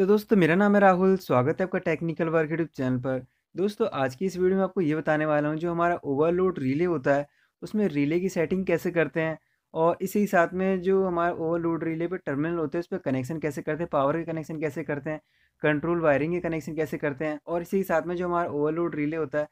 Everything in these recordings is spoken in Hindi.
तो दोस्तों मेरा नाम है राहुल स्वागत है आपका टेक्निकल वर्क यूट्यूब चैनल पर दोस्तों आज की इस वीडियो में आपको ये बताने वाला हूँ जो हमारा ओवरलोड रिले होता है उसमें रिले की सेटिंग कैसे करते हैं और इसी साथ में जो हमारा ओवरलोड रिले पे टर्मिनल होते हैं उस पर कनेक्शन कैसे करते हैं पावर के कनेक्शन कैसे करते हैं कंट्रोल वायरिंग के कनेक्शन कैसे करते हैं और इसी साथ में जो हमारा ओवरलोड रिले होता है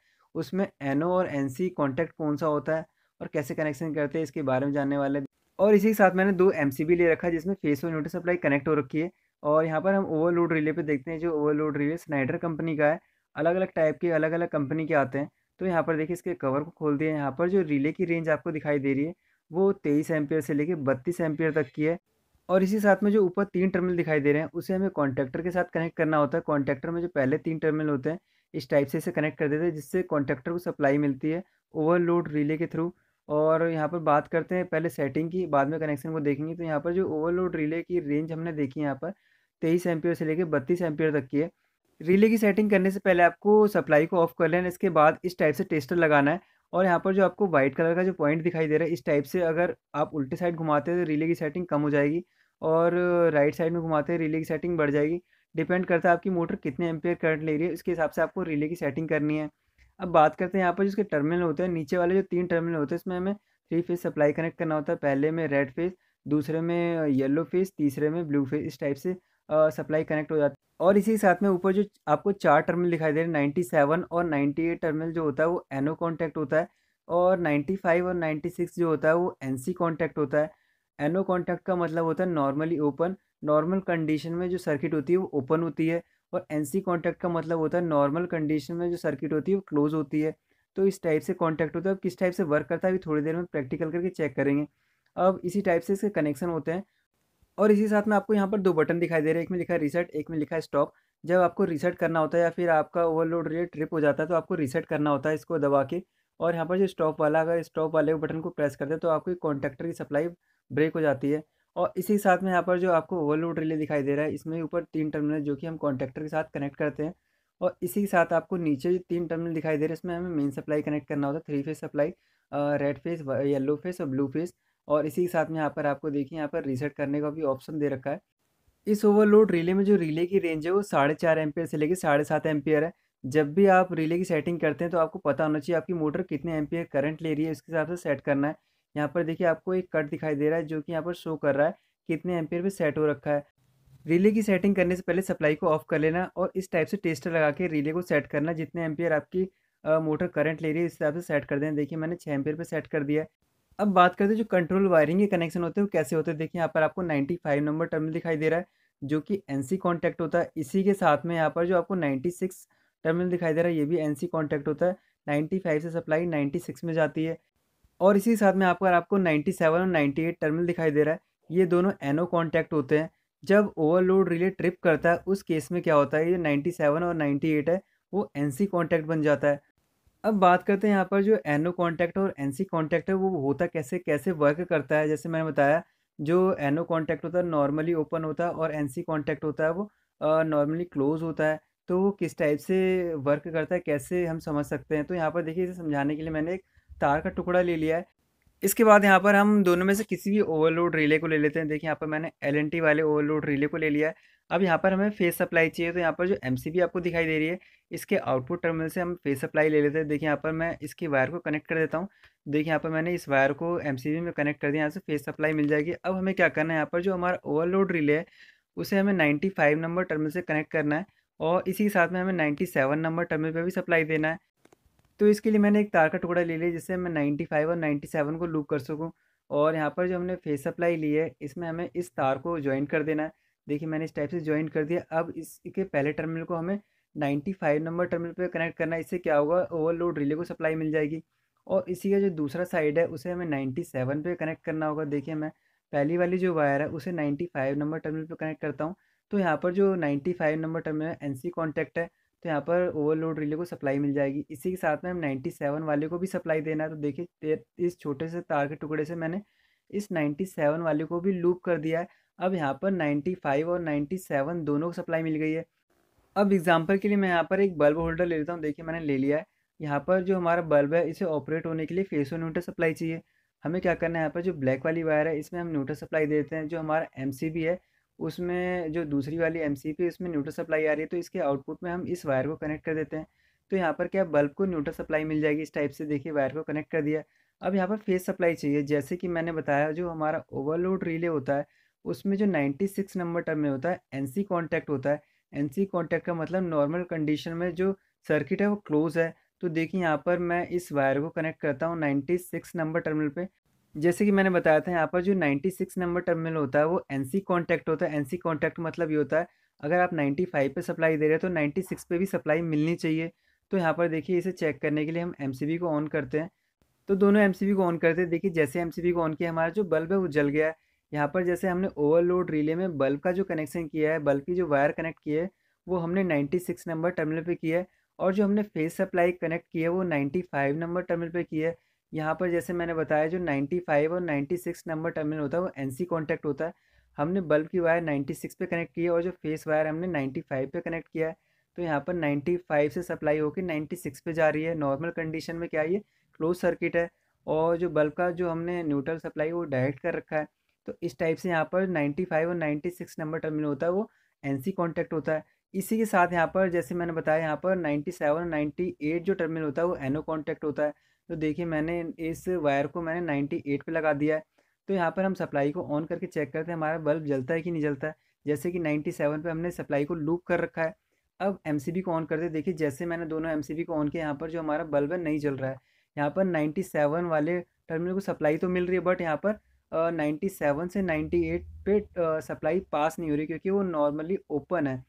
उसमें एनओ और एन सी कॉन्टैक्ट कौन सा होता है और कैसे कनेक्शन करते हैं इसके बारे में जानने वाले और इसी के साथ मैंने दो एम सी बी ले रखा है जिसमें फेस और न्यूट्रल सप्लाई कनेक्ट हो रखी है और यहाँ पर हम ओवरलोड रिले पे देखते हैं जो ओवरलोड रिले स्नाइडर कंपनी का है अलग अलग टाइप के अलग अलग कंपनी के आते हैं तो यहाँ पर देखिए इसके कवर को खोल दिया यहाँ पर जो रिले की रेंज आपको दिखाई दे रही है वो तेईस एम्पियर से लेके बत्तीस एम्पियर तक की है और इसी साथ में जो ऊपर तीन टर्मिनल दिखाई दे रहे हैं उसे हमें कॉन्टैक्टर के साथ कनेक्ट करना होता है कॉन्टैक्टर में जो पहले तीन टर्मिनल होते हैं इस टाइप से इसे कनेक्ट कर देते हैं जिससे कॉन्टैक्टर को सप्लाई मिलती है ओवरलोड रिले के थ्रू और यहाँ पर बात करते हैं पहले सेटिंग की बाद में कनेक्शन को देखेंगे तो यहाँ पर जो ओवरलोड रिले की रेंज हमने देखी है यहाँ पर तेईस एमपियर से लेकर बत्तीस एमपियर तक की है रिले की सेटिंग करने से पहले आपको सप्लाई को ऑफ कर लेना इसके बाद इस टाइप से टेस्टर लगाना है और यहाँ पर जो आपको व्हाइट कलर का जो पॉइंट दिखाई दे रहा है इस टाइप से अगर आप उल्टे साइड घुमाते हैं तो रिले की सेटिंग कम हो जाएगी और राइट साइड में घुमाते हैं रिले की सेटिंग बढ़ जाएगी डिपेंड करता है आपकी मोटर कितने एम्पेयर करंट ले रही है उसके हिसाब से आपको रिले की सेटिंग करनी है अब बात करते हैं यहाँ पर जिसके टर्मिनल होते हैं नीचे वाले जो तीन टर्मिनल होते हैं इसमें हमें थ्री फेज सप्लाई कनेक्ट करना होता है पहले में रेड फेज दूसरे में येलो फेज तीसरे में ब्लू फेज इस टाइप से सप्लाई कनेक्ट हो जाती है और इसी के साथ में ऊपर जो आपको चार टर्मिनल दिखाई दे रहे हैं नाइन्टी सेवन और नाइन्टी एट टर्मिनल जो होता है वो एनो कॉन्टैक्ट होता है और नाइन्टी फाइव और नाइन्टी सिक्स जो होता है वो एन सी कॉन्टैक्ट होता है एनो कॉन्टैक्ट का मतलब होता है नॉर्मली ओपन नॉर्मल कंडीशन में जो सर्किट होती है वो ओपन होती है और एन सी कॉन्टैक्ट का मतलब होता है नॉर्मल कंडीशन में जो सर्किट होती है वो क्लोज होती है तो इस टाइप से कॉन्टैक्ट होता है अब किस टाइप से वर्क करता है अभी थोड़ी देर में प्रैक्टिकल करके चेक करेंगे अब इसी टाइप से इसके कनेक्शन होते हैं और इसी साथ में आपको यहाँ पर दो बटन दिखाई दे रहे हैं एक में लिखा है रिसेट एक में लिखा है स्टॉप जब आपको रिसेट करना होता है या फिर आपका ओवरलोड रेट ट्रिप हो जाता है तो आपको रिसेट करना होता है इसको दबा के और यहाँ पर जो स्टॉप वाला अगर स्टॉप वाले बटन को प्रेस करते हैं तो आपकी कॉन्टैक्टर की सप्लाई ब्रेक हो जाती है और इसी साथ में यहाँ पर जो आपको ओवरलोड रिले दिखाई दे रहा है इसमें ऊपर तीन टर्मिनल जो कि हम कॉन्ट्रेक्टर के साथ कनेक्ट करते हैं और इसी के साथ आपको नीचे जो तीन टर्मिनल दिखाई दे रहे हैं इसमें हमें मेन सप्लाई कनेक्ट करना होता है three phase supply red phase yellow phase और ब्लू फ़ेस और इसी के साथ में यहाँ पर आपको देखिए यहाँ पर रीसेट करने का भी ऑप्शन दे रखा है इस ओवरलोड रिले में जो रिले की रेंज है वो साढ़े चार एम्पियर से लेकर साढ़े सात एम्पियर है जब भी आप रिले की सेटिंग करते हैं तो आपको पता होना चाहिए आपकी मोटर कितने एम्पियर करंट ले रही है उसके हिसाब से सेट करना है यहाँ पर देखिए आपको एक कट दिखाई दे रहा है जो कि यहाँ पर शो कर रहा है कितने एम्पियर पर सेट हो रखा है रिले की सेटिंग करने से पहले सप्लाई को ऑफ कर लेना और इस टाइप से टेस्टर लगा के रिले को सेट करना जितने एम्पियर आपकी मोटर करंट ले रही है इस हिसाब से सेट कर देना देखिए मैंने छः एम्पियर पे सेट कर दिया है अब बात करते हैं जो कंट्रोल वायरिंग के कनेक्शन होते हैं वो कैसे होते हैं देखिए यहाँ पर आपको 95 नंबर टर्मिनल दिखाई दे रहा है जो कि एन सी कॉन्टैक्ट होता है इसी के साथ में यहाँ पर जो आपको 96 टर्मिनल दिखाई दे रहा है ये भी एन सी कॉन्टैक्ट होता है 95 से सप्लाई 96 में जाती है और इसी साथ में आपको आपको 97 और 98 टर्मिनल दिखाई दे रहा है ये दोनों एनो कॉन्टैक्ट होते हैं जब ओवरलोड रिले ट्रिप करता है उस केस में क्या होता है ये 97 और 98 है वो एन सी कॉन्टैक्ट बन जाता है अब बात करते हैं यहाँ पर जो एनो कॉन्टैक्ट और एन सी कॉन्टैक्ट है वो होता कैसे कैसे वर्क करता है जैसे मैंने बताया जो एनो कॉन्टैक्ट होता है नॉर्मली ओपन होता है और एन सी कॉन्टैक्ट होता है वो नॉर्मली क्लोज होता है तो वो किस टाइप से वर्क करता है कैसे हम समझ सकते हैं तो यहाँ पर देखिए इसे समझाने के लिए मैंने एक तार का टुकड़ा ले लिया है इसके बाद यहाँ पर हम दोनों में से किसी भी ओवरलोड रिले को ले लेते हैं देखिए यहाँ पर मैंने एल वाले ओवरलोड रिले को ले लिया है अब यहाँ पर हमें फेस सप्लाई चाहिए तो यहाँ पर जो एम आपको दिखाई दे रही है इसके आउटपुट टर्मिनल से हम फेस सप्लाई ले लेते हैं देखिए यहाँ पर मैं इसकी वायर को कनेक्ट कर देता हूँ देखिए यहाँ पर मैंने इस वायर को एम में कनेक्ट कर दिया यहाँ से फेस सप्लाई मिल जाएगी अब हमें क्या करना है यहाँ पर जो हमारा ओवरलोड रिले है उसे हमें नाइन्टी नंबर टर्मिनल से कनेक्ट करना है और इसी के साथ में हमें नाइन्टी नंबर टर्मिनल पर भी सप्लाई देना है तो इसके लिए मैंने एक तार का टुकड़ा ले लिया जिससे मैं 95 और 97 को लूप कर सकूँ और यहाँ पर जो हमने फेस सप्लाई ली है इसमें हमें इस तार को ज्वाइन कर देना है देखिए मैंने इस टाइप से ज्वाइन कर दिया अब इसके पहले टर्मिनल को हमें 95 नंबर टर्मिनल पर कनेक्ट करना है इससे क्या होगा ओवरलोड रिले को सप्लाई मिल जाएगी और इसी का जो दूसरा साइड है उसे हमें सेवन पर कनेक्ट करना होगा देखिए मैं पहली वाली जो वायर है उसे फाइव नंबर टर्मिनल पर कनेक्ट करता हूँ तो यहाँ पर जो five number terminal N C contact है तो यहाँ पर ओवरलोड रिले को सप्लाई मिल जाएगी इसी के साथ में हम नाइन्टी सेवन वाले को भी सप्लाई देना है तो देखिए इस छोटे से तार के टुकड़े से मैंने इस नाइन्टी सेवन वाले को भी लूप कर दिया है अब यहाँ पर नाइन्टी फाइव और नाइन्टी सेवन दोनों को सप्लाई मिल गई है अब एग्जाम्पल के लिए मैं यहाँ पर एक बल्ब होल्डर ले लेता हूँ देखिए मैंने ले लिया है यहाँ पर जो हमारा बल्ब है इसे ऑपरेट होने के लिए फेसो न्यूटर सप्लाई चाहिए हमें क्या करना है यहाँ पर जो ब्लैक वाली वायर है इसमें हम न्यूटर सप्लाई देते हैं जो हमारा एम है उसमें जो दूसरी वाली एम सी पी उसमें न्यूट्रल सप्लाई आ रही है तो इसके आउटपुट में हम इस वायर को कनेक्ट कर देते हैं तो यहाँ पर क्या बल्ब को न्यूट्रल सप्लाई मिल जाएगी इस टाइप से देखिए वायर को कनेक्ट कर दिया अब यहाँ पर फेस सप्लाई चाहिए जैसे कि मैंने बताया जो हमारा ओवरलोड रिले होता है उसमें जो सिक्स नंबर टर्म में होता है सी कॉन्टैक्ट होता है सी कॉन्टैक्ट का मतलब नॉर्मल कंडीशन में जो सर्किट है वो क्लोज है तो देखिए यहाँ पर मैं इस वायर को कनेक्ट करता हूँ 96 नंबर टर्मिनल पे जैसे कि मैंने बताया था यहाँ पर जो 96 नंबर टर्मिनल होता है वो एनसी कांटेक्ट होता है एनसी कॉन्टैक्ट मतलब ये होता है अगर आप 95 पे सप्लाई दे रहे हैं तो 96 पे भी सप्लाई मिलनी चाहिए तो यहाँ पर देखिए इसे चेक करने के लिए हम एम को ऑन करते हैं तो दोनों एम को ऑन करते हैं देखिए जैसे एम को ऑन किया हमारा जो बल्ब है वो जल गया है यहाँ पर जैसे हमने ओवरलोड रिले में बल्ब का जो कनेक्शन किया है बल्ब की जो वायर कनेक्ट की है वो हमने नाइन्टी नंबर टर्मिनल पर किया है और जो हमने फेस सप्लाई कनेक्ट किया है वो नाइन्टी नंबर टर्मिनल पर किया है यहाँ पर जैसे मैंने बताया जो 95 और 96 नंबर टर्मिनल होता है वो एनसी कांटेक्ट होता है हमने बल्ब की वायर 96 पे कनेक्ट की है और जो फेस वायर हमने 95 पे कनेक्ट किया है तो यहाँ पर 95 से सप्लाई होकर 96 पे जा रही है नॉर्मल कंडीशन में क्या ये क्लोज सर्किट है और जो बल्ब का जो हमने न्यूट्रल सप्लाई वो डायरेक्ट कर रखा है तो इस टाइप से यहाँ पर फाइव और सिक्स नंबर टर्मिनल होता है वो एनसी कांटेक्ट होता है इसी के साथ यहाँ पर जैसे मैंने बताया यहाँ पर सेवन और एट जो टर्मिनल होता है वो एनो कॉन्टैक्ट होता है तो देखिए मैंने इस वायर को मैंने 98 पे लगा दिया है तो यहाँ पर हम सप्लाई को ऑन करके चेक करते हैं हमारा बल्ब जलता है कि नहीं जलता है जैसे कि 97 पे हमने सप्लाई को लूप कर रखा है अब एम को ऑन करते देखिए जैसे मैंने दोनों एम को ऑन किया यहाँ पर जो हमारा बल्ब है नहीं जल रहा है यहाँ पर सेवन वाले टर्मिनल को सप्लाई तो मिल रही है बट यहाँ पर नाइन्टी सेवन से नाइन्टी एट पे सप्लाई पास नहीं हो रही क्योंकि वो नॉर्मली ओपन है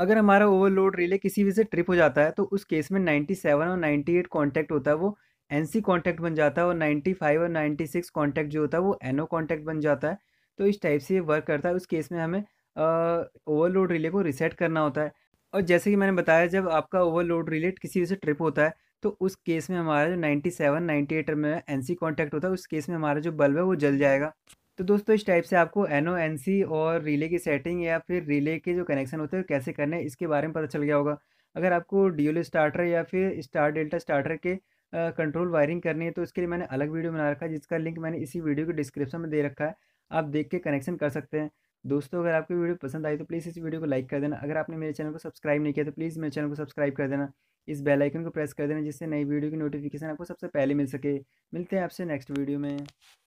अगर हमारा ओवरलोड रिले किसी वजह से ट्रिप हो जाता है तो उस केस में 97 और 98 कांटेक्ट होता है वो एन सी कॉन्टैक्ट बन जाता है और नाइन्टी फाइव और नाइन्टी सिक्स कॉन्टैक्ट जो होता है वो एन ओ कॉन्टैक्ट बन जाता है तो इस टाइप से ये वर्क करता है उस केस में हमें ओवरलोड रिले को रिसेट करना होता है और जैसे कि मैंने बताया जब आपका ओवरलोड रिले किसी से ट्रिप होता है तो उस केस में हमारा जो नाइन्टी सेवन नाइन्टी एट में एन सी कॉन्टैक्ट होता है उस केस में हमारा जो बल्ब है वो जल जाएगा तो दोस्तों इस टाइप से आपको एन ओ एन सी और रिले की सेटिंग या फिर रिले के जो कनेक्शन होते हैं कैसे करने हैं इसके बारे में पता चल गया होगा अगर आपको डी एल स्टार्टर या फिर स्टार डेल्टा स्टार्टर के कंट्रोल वायरिंग करनी है तो इसके लिए मैंने अलग वीडियो बना रखा है जिसका लिंक मैंने इसी वीडियो के डिस्क्रिप्शन में दे रखा है आप देख के कनेक्शन कर सकते हैं दोस्तों अगर आपकी वीडियो पसंद आई तो प्लीज़ इस वीडियो को लाइक कर देना अगर आपने मेरे चैनल को सब्सक्राइब नहीं किया तो प्लीज़ मेरे चैनल को सब्सक्राइब कर देना इस बेल आइकन को प्रेस कर देना जिससे नई वीडियो की नोटिफिकेशन आपको सबसे पहले मिल सके मिलते हैं आपसे नेक्स्ट वीडियो में